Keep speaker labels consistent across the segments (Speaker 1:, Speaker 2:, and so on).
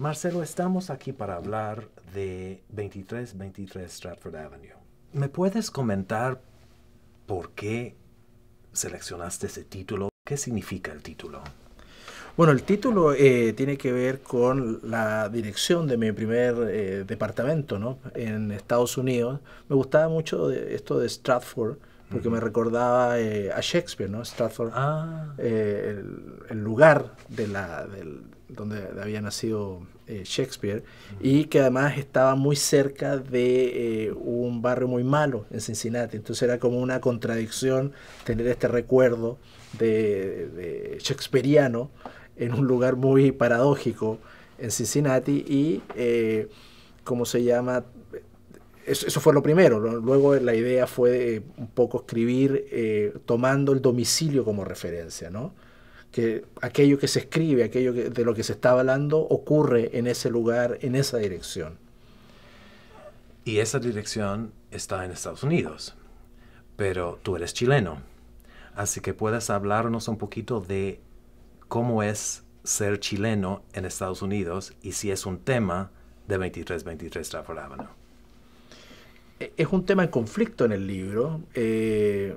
Speaker 1: Marcelo, estamos aquí para hablar de 2323 Stratford Avenue. ¿Me puedes comentar por qué seleccionaste ese título? ¿Qué significa el título? Bueno, el título eh, tiene que ver
Speaker 2: con la dirección de mi primer eh, departamento ¿no? en Estados Unidos. Me gustaba mucho esto de Stratford porque me recordaba eh, a Shakespeare, ¿no? Stratford, ah. el, lugar donde había nacido eh, Shakespeare y que además estaba muy cerca de eh, un barrio muy malo en Cincinnati. Entonces era como una contradicción tener este recuerdo de, Shakespeareano en un lugar muy paradójico en Cincinnati y, como eh, ¿cómo se llama? Eso, eso, fue lo primero. Luego la idea fue un poco escribir tomando el domicilio como referencia, ¿no? que aquello que se escribe, aquello de lo que se está hablando, ocurre en ese lugar, en esa dirección.
Speaker 1: Y esa dirección está en Estados Unidos, pero tú eres chileno, así que puedes hablarnos un poquito de cómo es ser chileno en Estados Unidos y si es un tema de 2323 Trafford Avenue.
Speaker 2: Es un tema en conflicto en el libro. Eh,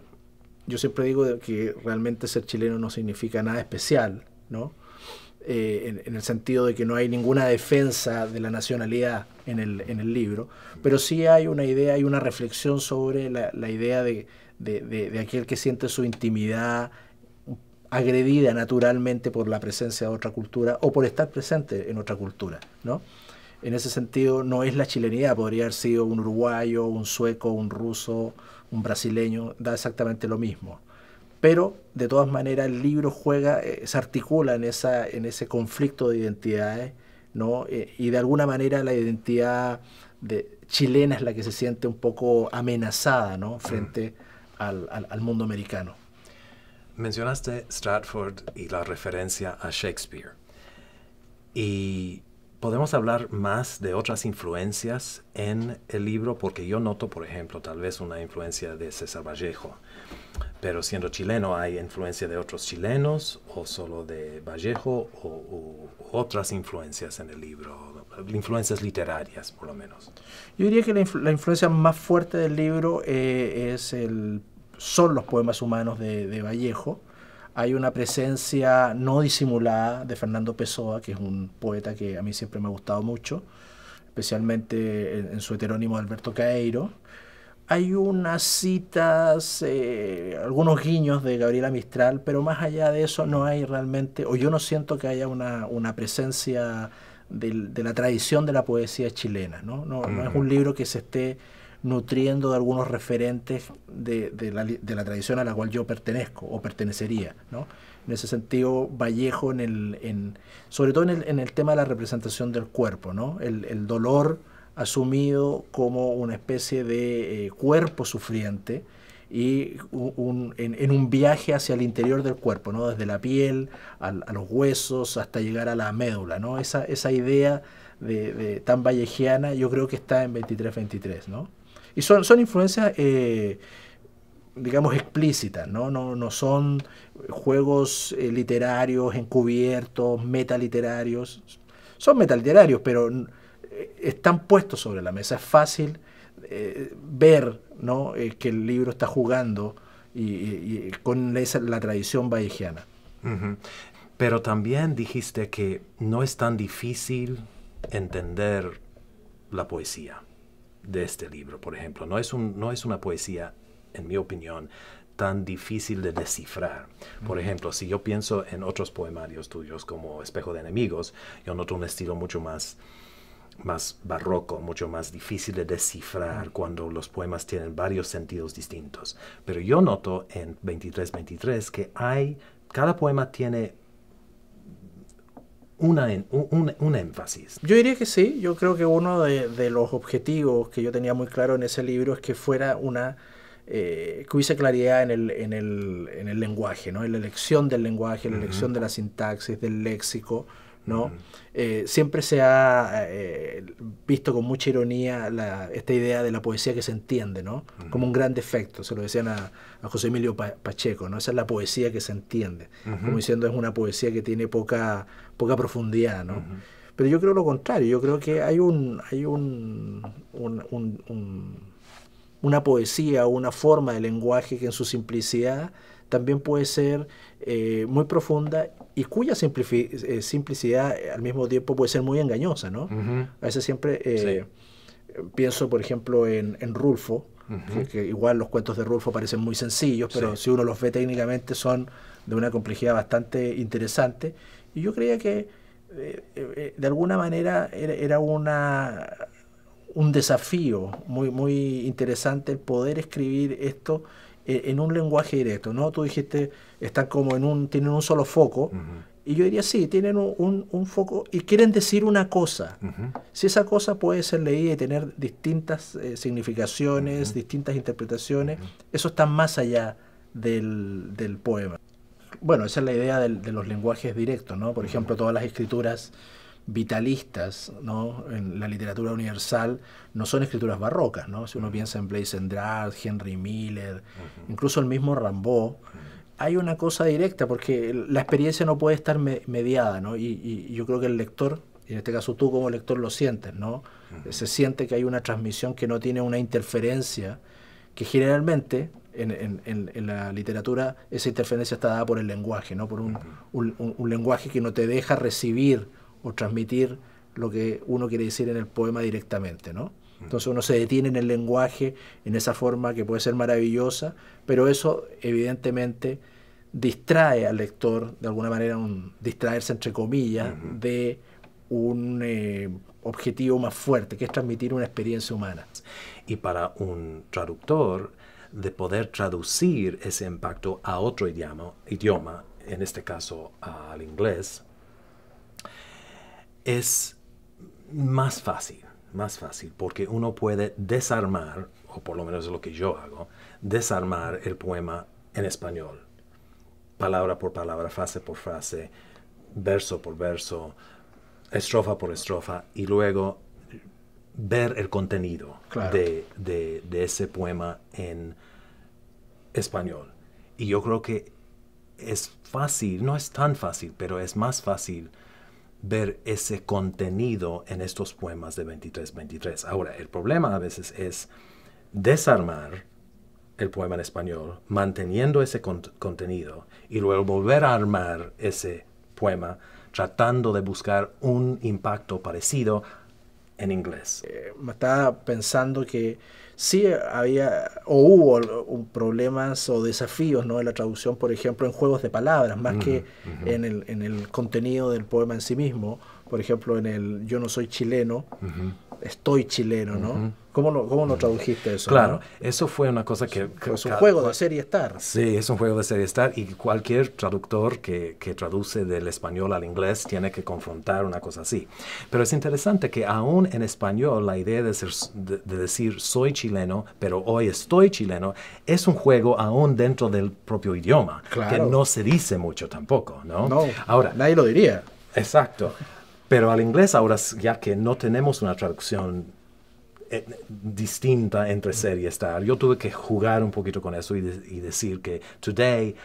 Speaker 2: yo siempre digo que realmente ser chileno no significa nada especial, ¿no? Eh, en, el sentido de que no hay ninguna defensa de la nacionalidad en el, libro, pero sí hay una idea, hay una reflexión sobre la, idea de, aquel que siente su intimidad agredida naturalmente por la presencia de otra cultura o por estar presente en otra cultura, ¿no? en ese sentido no es la chilenidad, podría haber sido un uruguayo, un sueco, un ruso, un brasileño, da exactamente lo mismo. Pero de todas maneras el libro juega, eh, se articula en, esa, en ese conflicto de identidades, ¿no? Eh, y de alguna manera la identidad de, chilena es la que se siente un poco amenazada, ¿no? Frente al, al mundo americano.
Speaker 1: Mencionaste Stratford y la referencia a Shakespeare. Y podemos hablar más de otras influencias en el libro, porque yo noto, por ejemplo, tal vez una influencia de César Vallejo, pero siendo chileno, ¿hay influencia de otros chilenos o solo de Vallejo o, otras influencias en el libro, influencias literarias por lo menos?
Speaker 2: Yo diría que la, influencia más fuerte del libro eh, es el, son los poemas humanos de Vallejo hay una presencia no disimulada de Fernando Pessoa, que es un poeta que a mí siempre me ha gustado mucho, especialmente en, su heterónimo Alberto Caeiro. Hay unas citas, eh, algunos guiños de Gabriela Mistral, pero más allá de eso no hay realmente, o yo no siento que haya una, una presencia de, la tradición de la poesía chilena. ¿no? No, no es un libro que se esté nutriendo de algunos referentes de, la, de la, tradición a la cual yo pertenezco o pertenecería. ¿no? En ese sentido, Vallejo, en el, en, sobre todo en el, tema de la representación del cuerpo, ¿no? el, dolor asumido como una especie de eh, cuerpo sufriente y en, un viaje hacia el interior del cuerpo, ¿no? desde la piel a los huesos hasta llegar a la médula. ¿no? Esa, esa idea de, de tan vallejiana yo creo que está en 2323. ¿no? Y son, influencias, eh, digamos, explícitas, ¿no? No, son juegos eh, literarios, encubiertos, metaliterarios. Son metaliterarios, pero eh, están puestos sobre la mesa. Es fácil ver ¿no? que el libro está jugando y, con la tradición vallejiana.
Speaker 1: Pero también dijiste que no es tan difícil entender la poesía de este libro, por ejemplo. No es, un, no es una poesía, en mi opinión, tan difícil de descifrar. Por ejemplo, si yo pienso en otros poemarios tuyos como Espejo de Enemigos, yo noto un estilo mucho más más barroco, mucho más difícil de descifrar cuando los poemas tienen varios sentidos distintos. Pero yo noto en 2323 que hay, cada poema tiene un, énfasis.
Speaker 2: Yo diría que sí, yo creo que uno de, los objetivos que yo tenía muy claro en ese libro es que fuera una... Eh, que hubiese claridad en el, en el, en el lenguaje, ¿no? en la elección del lenguaje, la elección de la sintaxis, del léxico, ¿no? Eh, siempre se ha eh, visto con mucha ironía la, esta idea de la poesía que se entiende, ¿no? Como un gran defecto, se lo decían a, José Emilio Pacheco, ¿no? Esa es la poesía que se entiende, como diciendo es una poesía que tiene poca, poca profundidad, ¿no? Pero yo creo lo contrario, yo creo que hay un, hay un una poesía o una forma de lenguaje que en su simplicidad también puede ser eh, muy profunda y cuya eh, simplicidad al mismo tiempo puede ser muy engañosa, ¿no? A veces siempre eh, pienso, por ejemplo, en, Rulfo, que igual los cuentos de Rulfo parecen muy sencillos, pero si uno los ve técnicamente son de una complejidad bastante interesante. Y yo creía que de alguna manera era una un desafío muy, muy interesante el poder escribir esto eh, en, un lenguaje directo, ¿no? Tú dijiste, están como en un, tienen un solo foco, y yo diría, sí, tienen un, foco y quieren decir una cosa. Si esa cosa puede ser leída y tener distintas eh, significaciones, distintas interpretaciones, eso está más allá del, del, poema. Bueno, esa es la idea de los lenguajes directos, ¿no? Por ejemplo, todas las escrituras vitalistas ¿no? en la literatura universal no son escrituras barrocas. ¿no? Si uno piensa en Blaise Andrade, Henry Miller, incluso el mismo Rambaud, hay una cosa directa porque la experiencia no puede estar mediada ¿no? Y, yo creo que el lector, en este caso tú como lector lo sientes, ¿no? se siente que hay una transmisión que no tiene una interferencia que generalmente en, la literatura esa interferencia está dada por el lenguaje, ¿no? por un lenguaje que no te deja recibir o transmitir lo que uno quiere decir en el poema directamente, ¿no? Mm. Entonces uno se detiene en el lenguaje, en esa forma que puede ser maravillosa, pero eso evidentemente distrae al lector, de alguna manera, un, distraerse entre comillas, de un eh, objetivo más fuerte, que es transmitir una experiencia humana.
Speaker 1: Y para un traductor, de poder traducir ese impacto a otro idioma, idioma en este caso al inglés, es más fácil, más fácil, porque uno puede desarmar, o por lo menos es lo que yo hago, desarmar el poema en español, palabra por palabra, frase por frase, verso por verso, estrofa por estrofa, y luego ver el contenido de, de ese poema en español. Y yo creo que es fácil, no es tan fácil, pero es más fácil ver ese contenido en estos poemas de 2323. Ahora, el problema a veces es desarmar el poema en español, manteniendo ese contenido, y luego volver a armar ese poema, tratando de buscar un impacto parecido en inglés. Eh, me estaba pensando que sí
Speaker 2: había o hubo problemas o desafíos ¿no? en la traducción, por ejemplo, en juegos de palabras, más que en, el, en, el, contenido del poema en sí mismo. Por ejemplo, en el Yo no soy chileno, estoy chileno, ¿no? ¿Cómo lo, ¿Cómo tradujiste eso? Claro,
Speaker 1: eso fue una cosa que... es un juego de
Speaker 2: serie estar.
Speaker 1: Sí, es un juego de serie estar y cualquier traductor que, que, traduce del español al inglés tiene que confrontar una cosa así. Pero es interesante que aún en español la idea de, de, decir soy chileno, pero hoy estoy chileno, es un juego aún dentro del propio idioma, que no se dice mucho tampoco, ¿no? No, Ahora, nadie lo diría. Exacto. Pero al inglés ahora, ya que no tenemos una traducción eh, distinta entre ser y estar, yo tuve que jugar un poquito con eso y, decir que today,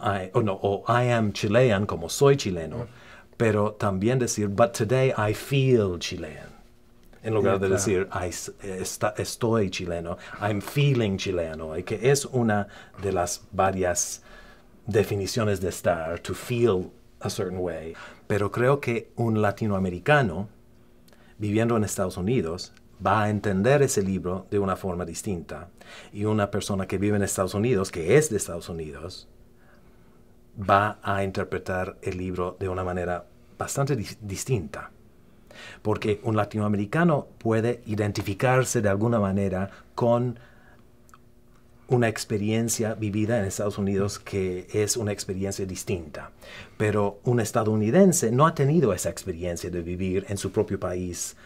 Speaker 1: I, oh, no, o I am Chilean, como soy chileno, pero también decir, but today I feel Chilean en lugar de decir I, está, estoy chileno, I'm feeling chileno, y que es una de las varias definiciones de estar, to feel a certain way. Pero creo que un latinoamericano viviendo en Estados Unidos va a entender ese libro de una forma distinta. Y una persona que vive en Estados Unidos, que es de Estados Unidos, va a interpretar el libro de una manera bastante distinta. Porque un latinoamericano puede identificarse de alguna manera con una experiencia vivida en Estados Unidos que es una experiencia distinta. Pero un estadounidense no ha tenido esa experiencia de vivir en su propio país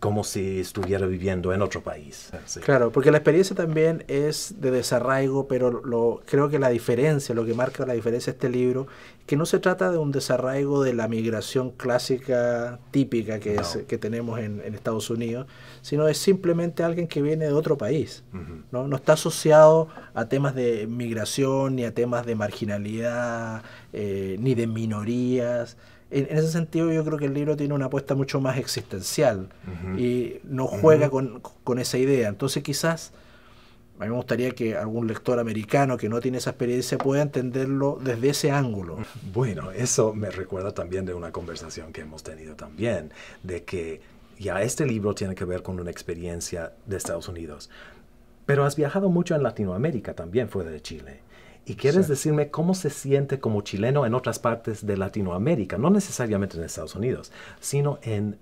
Speaker 1: como si estuviera viviendo en otro país. Ah, claro, porque la
Speaker 2: experiencia también es de desarraigo, pero lo, creo que la diferencia, lo que marca la diferencia de este libro, que no se trata de un desarraigo de la migración clásica típica que, que tenemos en, Estados Unidos, sino es simplemente alguien que viene de otro país. ¿no? no está asociado a temas de migración, ni a temas de marginalidad, eh, ni de minorías en, ese sentido yo creo que el libro tiene una apuesta mucho más existencial y no juega con, con, esa idea. Entonces quizás a mí me gustaría que algún lector americano que no tiene esa experiencia pueda entenderlo desde ese
Speaker 1: ángulo. Bueno, eso me recuerda también de una conversación que hemos tenido también, de que ya este libro tiene que ver con una experiencia de Estados Unidos. Pero has viajado mucho en Latinoamérica también fuera de Chile. ¿Y quieres decirme cómo se siente como chileno en otras partes de Latinoamérica? No necesariamente en Estados Unidos, sino en,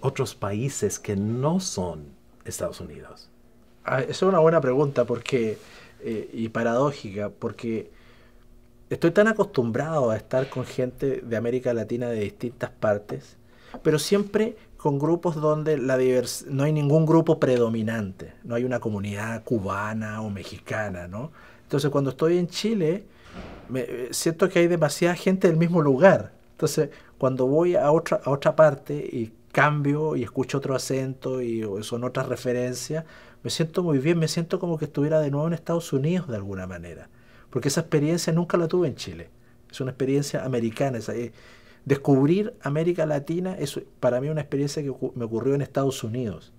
Speaker 1: otros países que no son Estados Unidos. esa ah, es
Speaker 2: una buena pregunta porque, eh, y paradójica, porque estoy tan acostumbrado a estar con gente de América Latina de distintas partes, pero siempre con grupos donde la no hay ningún grupo predominante, no hay una comunidad cubana o mexicana, ¿no? Entonces cuando estoy en Chile, me, eh, siento que hay demasiada gente del mismo lugar. Entonces cuando voy a otra, a otra parte y cambio y escucho otro acento y son otras referencias, me siento muy bien, me siento como que estuviera de nuevo en Estados Unidos de alguna manera. Porque esa experiencia nunca la tuve en Chile. Es una experiencia americana. Es, eh, descubrir América Latina es para mí una experiencia que me ocurrió en Estados Unidos.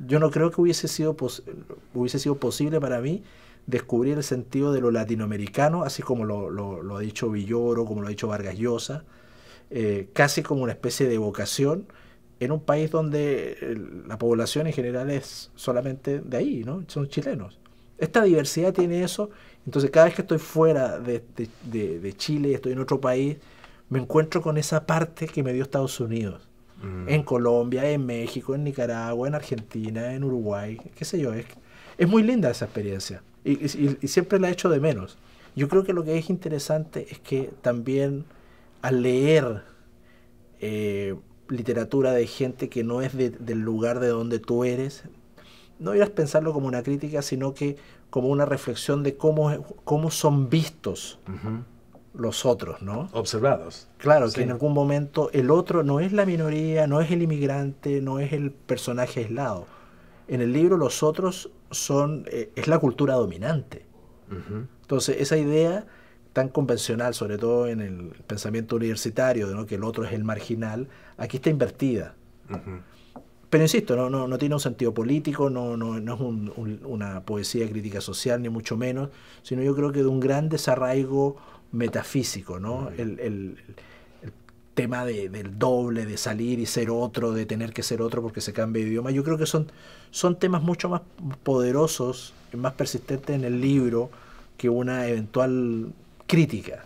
Speaker 2: Yo no creo que hubiese sido, hubiese sido posible para mí descubrir el sentido de lo latinoamericano, así como lo, ha dicho Villoro, como lo ha dicho Vargas Llosa, eh, casi como una especie de vocación en un país donde eh, la población en general es solamente de ahí, ¿no? Son chilenos. Esta diversidad tiene eso, entonces cada vez que estoy fuera de, Chile, estoy en otro país, me encuentro con esa parte que me dio Estados Unidos. Mm. En Colombia, en México, en Nicaragua, en Argentina, en Uruguay, qué sé yo. es muy linda esa experiencia y, siempre la hecho de menos. Yo creo que lo que es interesante es que también al leer eh, literatura de gente que no es del lugar de donde tú eres, no irás pensarlo como una crítica, sino que como una reflexión de cómo, cómo son vistos los otros, ¿no?
Speaker 1: Observados. Claro, que en
Speaker 2: algún momento el otro no es la minoría, no es el inmigrante, no es el personaje aislado. En el libro los otros son, eh, es la cultura dominante. Entonces, esa idea tan convencional, sobre todo en el pensamiento universitario, de que el otro es el marginal, aquí está invertida. Pero insisto, no, no, tiene un sentido político, no, no, es una poesía crítica social, ni mucho menos, sino yo creo que de un gran desarraigo metafísico, ¿no? el, tema de, del doble, de salir y ser otro, de tener que ser otro porque se cambia de idioma. Yo creo que son, son temas mucho más poderosos, más persistentes en el libro que una eventual crítica.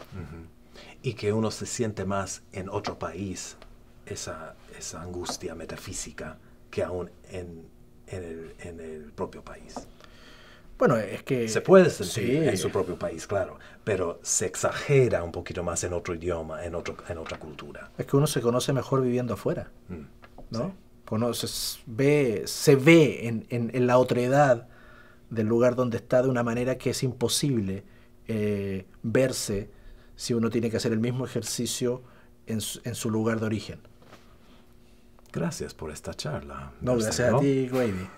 Speaker 1: Y que uno se siente más en otro país, esa, esa angustia metafísica, que aún en, el, en el propio país. Bueno, es que... Se puede sentir en su propio país, claro, pero se exagera un poquito más en otro idioma, en, otro, en otra cultura.
Speaker 2: Es que uno se conoce mejor viviendo afuera, mm, ¿no? ve, se ve en, en, en, la otredad del lugar donde está de una manera que es imposible eh, verse si uno tiene que hacer el mismo ejercicio en su, en su lugar de origen.
Speaker 1: Gracias por esta charla. No, gracias a ti, Grady.